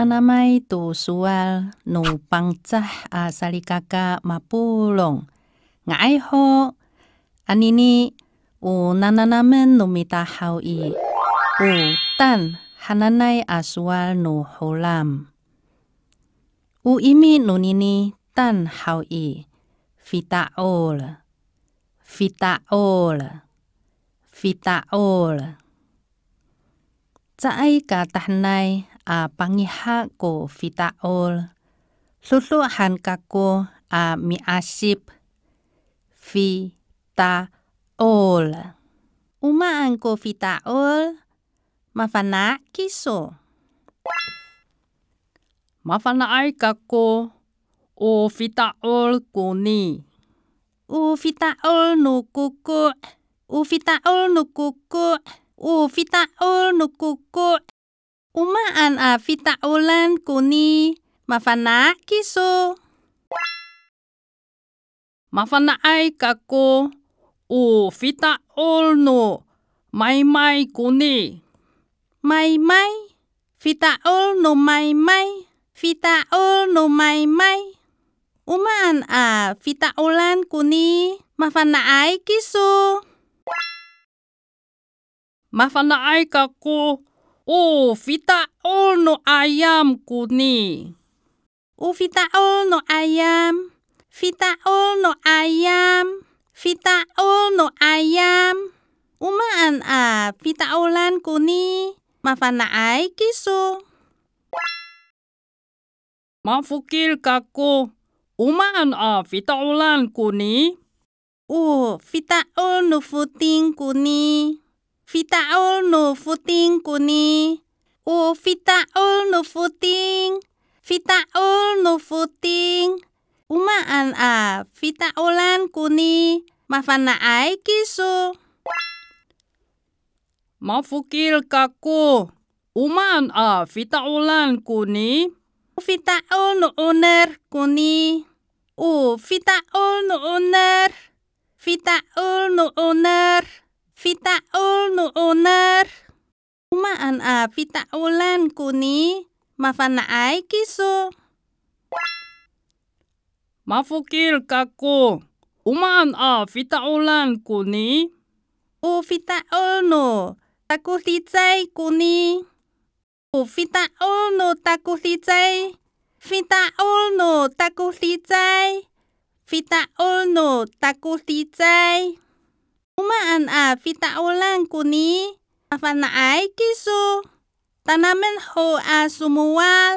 nanamai tu sual nu pangcah asali kakak mapulong. Ngai ho, anini u nananamen nu hau i. U tan hananai asual nu holam. U imi nu nini tan hau i. Fitaol. Fitaol. Fitaol. ol. Cai ka tahnai a pangiha ko fitaol han kako a mi asip. fitaol umaan ko fitaol mafana kiso mafana ay kako o fitaol kuni u fitaol no kuku u fitaol no kuku u fitaol no kuku Uma an a ulan kuni mafana kiso. Mafana ai kako u fitaul no mai mai kuni. Mai mai fita no mai mai fita no mai mai. Uma an a ulan kuni mafana ai kiso. Mafana ai kako U fitaol no ayam kuni. U fitaol no ayam. Fitaol no ayam. Fitaol no ayam. Umaan ah, a ulan kuni. Mafana ai kiso. Mafukil kaku. Umaan ah, a ulan kuni. U fitaol no futing kuni. Fita Fitaul futing kuni. U Fita fitaul nu Fitaul Uma Umaan a Fita fitaulan kuni. Mafana ai kisu. Mafukil kaku. Umaan a Fita fitaulan kuni. Fitaul owner kuni. U Fita Fita ol Fitaul nuuner. Fitaul nu uner. an a fitaulan kuni ai kisu. Mafukil kaku. an a fitaulan kuni. U fitaul nu taku licai kuni. U fitaul nu taku licai. Fitaul nu taku licai. Fitaul nu taku licai. Umaan a ulang kuni afanaai kisu tanaman ho a sumual.